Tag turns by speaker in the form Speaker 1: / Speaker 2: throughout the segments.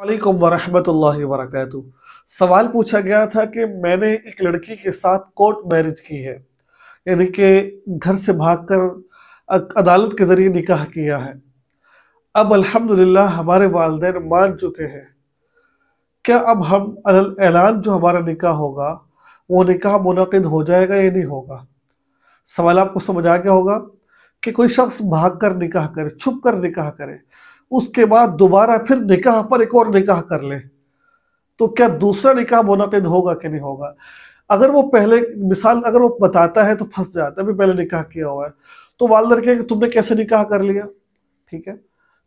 Speaker 1: वालेकुम वरहमतुल्लाहि वरकैतु सवाल पूछा गया था कि मैंने एक लड़की के साथ कोर्ट मैरिज की है यानी कि घर से भागकर अदालत के ज़रिए निकाह किया है अब अल्हम्दुलिल्लाह हमारे वालदेन मान चुके हैं क्या अब हम ऐलान जो हमारा निकाह होगा वो निकाह मुनद हो जाएगा या नहीं होगा सवाल आपको समझ आ गया होगा कि कोई शख्स भाग कर निकाह करे छुप कर निकाह करे उसके बाद दोबारा फिर निकाह पर एक और निकाह कर ले तो क्या दूसरा निकाह मुनद होगा कि नहीं होगा अगर वो पहले मिसाल अगर वो बताता है तो फंस जाता है पहले निकाह किया हुआ है तो वालदर कहेंगे तुमने कैसे निकाह कर लिया ठीक है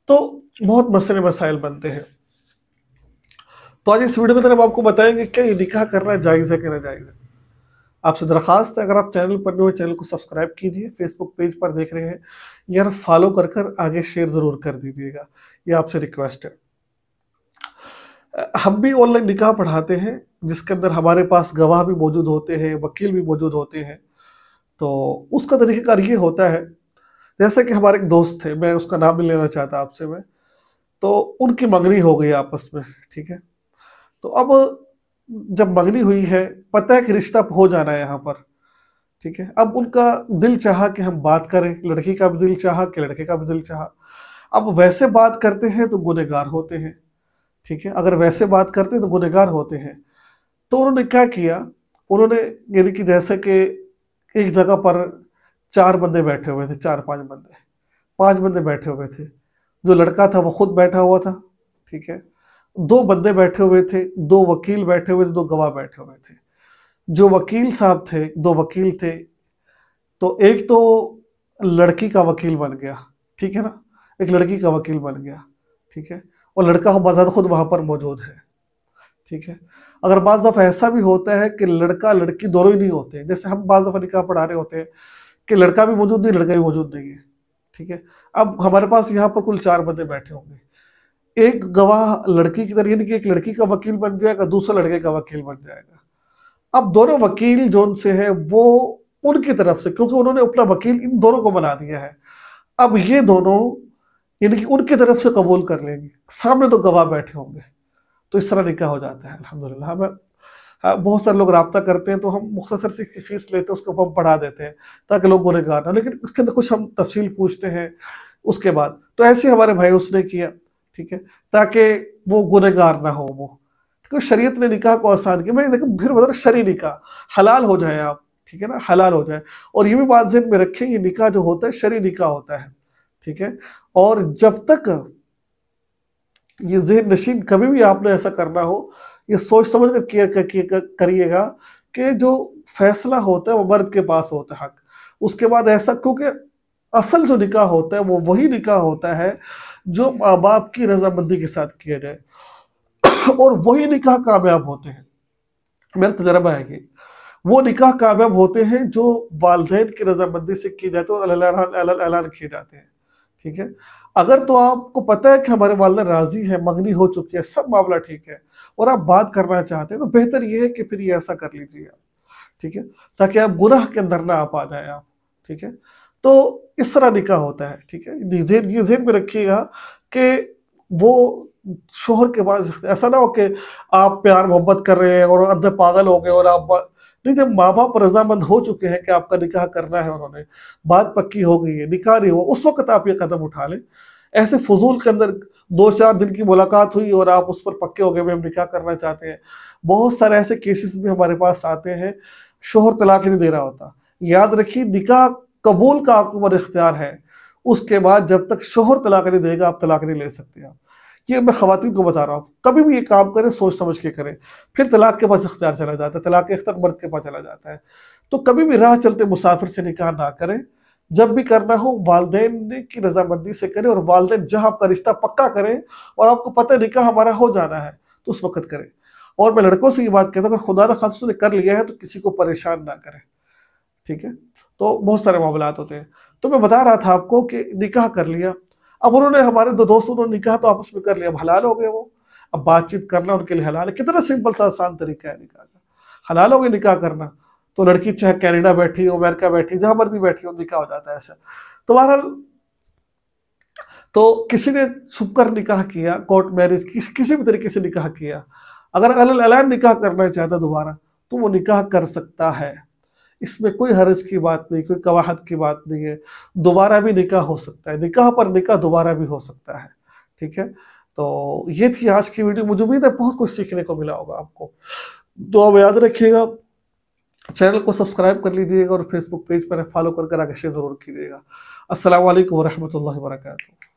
Speaker 1: तो बहुत मसले मसाइल बनते हैं तो आज इस वीडियो में तरफ तो आपको बताएंगे क्या ये निकाह करना जायज़ है कि ना जायज़ है आपसे दरख्वास्त है अगर आप चैनल पर नए हो चैनल को सब्सक्राइब कीजिए फेसबुक पेज पर देख रहे हैं यार फॉलो कर कर आगे शेयर ज़रूर कर दीजिएगा ये आपसे रिक्वेस्ट है हम भी ऑनलाइन निकाह पढ़ाते हैं जिसके अंदर हमारे पास गवाह भी मौजूद होते हैं वकील भी मौजूद होते हैं तो उसका तरीक़ाकार ये होता है जैसे कि हमारे एक दोस्त थे मैं उसका नाम भी लेना चाहता आपसे मैं तो उनकी मंगनी हो गई आपस में ठीक है तो अब जब मंगनी हुई है पता है कि रिश्ता हो जाना है यहाँ पर ठीक है अब उनका दिल चाह कि हम बात करें लड़की का भी दिल चाह कि लड़के का भी दिल चाह अब वैसे बात करते हैं तो गुनेगार होते हैं ठीक है अगर वैसे बात करते हैं तो गुनेगार होते हैं तो उन्होंने क्या किया उन्होंने यानी कि जैसे कि एक जगह पर चार बंदे बैठे हुए थे चार पांच बंदे पांच बंदे बैठे हुए थे जो लड़का था वो खुद बैठा हुआ था ठीक है दो बंदे बैठे हुए थे दो वकील बैठे हुए थे दो गवाह बैठे हुए थे जो वकील साहब थे दो वकील थे तो एक तो लड़की का वकील बन गया ठीक है ना एक लड़की का वकील बन गया ठीक है और लड़का बाजार खुद वहां पर मौजूद है ठीक है अगर बाज़ दफ़ा ऐसा भी होता है कि लड़का लड़की दोनों ही नहीं होते जैसे हम बाज़ दफ़ा निकाह पढ़ा रहे होते हैं कि लड़का भी मौजूद नहीं लड़का भी मौजूद नहीं है ठीक है अब हमारे पास यहाँ पर कुल चार बंदे बैठे होंगे एक गवाह लड़की की तरह यानी कि एक लड़की का वकील बन जाएगा दूसरा लड़के का वकील बन जाएगा अब दोनों वकील जो उनसे है वो उनकी तरफ से क्योंकि उन्होंने अपना वकील इन दोनों को बना दिया है अब ये दोनों यानी कि उनकी तरफ से कबूल कर लेंगे सामने तो गवाह बैठे होंगे तो इस तरह निकाह हो जाता है अलहमदिल्ला हमें बहुत सारे लोग रबता करते हैं तो हम मुख्तर से इसकी फीस लेते हैं उसके ऊपर हम पढ़ा देते हैं ताकि लोग गुनेगार ना लेकिन उसके अंदर कुछ हम तफसील पूछते हैं उसके बाद तो ऐसे हमारे भाई उसने किया ठीक है ताकि वो गुनहगार ना हो वो ठीक है शरीयत ने निकाह को आसान किया मैं देखो फिर मतलब शरी निकाह हलाल हो जाए आप ठीक है ना हलाल हो जाए और ये भी बात जहन में रखें ये निकाह जो होता है शरी निकाह होता है ठीक है और जब तक ये जहन नशीन कभी भी आपने ऐसा करना हो ये सोच समझ कर किया करिएगा कि जो फैसला होता है वो मर्द के पास होता है हक उसके बाद ऐसा क्योंकि असल जो निकाह होता है वो वही निकाह होता है जो माँ बाप की रजामंदी के साथ किया जाए और वही निकाह कामयाब होते हैं मेरा तजर्बा है कि वो निकाह कामयाब होते हैं जो वालदेन की रजामंदी से किए जाते हैं और ऐलान किए जाते हैं ठीक है अगर तो आपको पता है कि हमारे वालदे राजी है मंगनी हो चुकी है सब मामला ठीक है और आप बात करना चाहते हैं तो बेहतर ये है कि फिर ये ऐसा कर लीजिए आप ठीक है ताकि आप गुनाह के अंदर ना आप आ जाए आप ठीक है तो इस तरह निकाह होता है ठीक है ये जेन में रखिएगा कि वो शोहर के पास ऐसा ना हो कि आप प्यार मोहब्बत कर रहे हैं और अंदर पागल हो गए और आप नहीं जब माँ बाप रजामंद हो चुके हैं कि आपका निकाह करना है उन्होंने बात पक्की हो गई है निकाह नहीं हुआ उस वक्त आप ये कदम उठा लें ऐसे फजूल के अंदर दो चार दिन की मुलाकात हुई और आप उस पर पक्के हो गए हम निकाह करना चाहते हैं बहुत सारे ऐसे केसेस भी हमारे पास आते हैं शोहर तलाक नहीं दे रहा होता याद रखिए निकाह कबूल का आपके ऊपर इख्तियार है उसके बाद जब तक शोहर तलाक नहीं देगा आप तलाक नहीं ले सकते आप ये मैं खातन को बता रहा हूँ कभी भी ये काम करें सोच समझ के करें फिर तलाक के पास इख्तियार चला जाता है तलाक अख्तर मर्द के पास चला जाता है तो कभी भी राह चलते मुसाफिर से निकाह ना करें जब भी करना हो वालदेन की रजामंदी से करें और वाले जहाँ आपका रिश्ता पक्का करें और आपको पता निकाह हमारा हो जाना है तो उस वक्त करें और मैं लड़कों से ये बात कहता हूँ अगर खुदा न खास ने कर लिया है तो किसी को परेशान ना करें ठीक है तो बहुत सारे मामला होते हैं तो मैं बता रहा था आपको कि निकाह कर लिया अब उन्होंने हमारे दो दोस्तों ने निकाह तो आपस में कर लिया अब हलाल हो गए वो अब बातचीत करना उनके लिए हलाल है कितना सिंपल सा आसान तरीका है निकाह का हलाल हो गए निकाह करना तो लड़की चाहे कैनेडा बैठी हो अमेरिका बैठी जहां मर्जी बैठी हो निकाह हो जाता है ऐसा तो बहरहाल तो किसी ने छुपकर निकाह किया कोर्ट मैरिज किस, किसी भी तरीके से निकाह किया अगर अल अलैन निकाह करना चाहता दोबारा तो वो निकाह कर सकता है इसमें कोई हरज की बात नहीं कोई कवाहत की बात नहीं है दोबारा भी निकाह हो सकता है निकाह पर निकाह दोबारा भी हो सकता है ठीक है तो ये थी आज की वीडियो मुझे उम्मीद है बहुत कुछ सीखने को मिला होगा आपको तो अब याद रखिएगा चैनल को सब्सक्राइब कर लीजिएगा और फेसबुक पेज पर फॉलो कर आगे शेयर जरूर कीजिएगा वरहमत वरहमल वर्का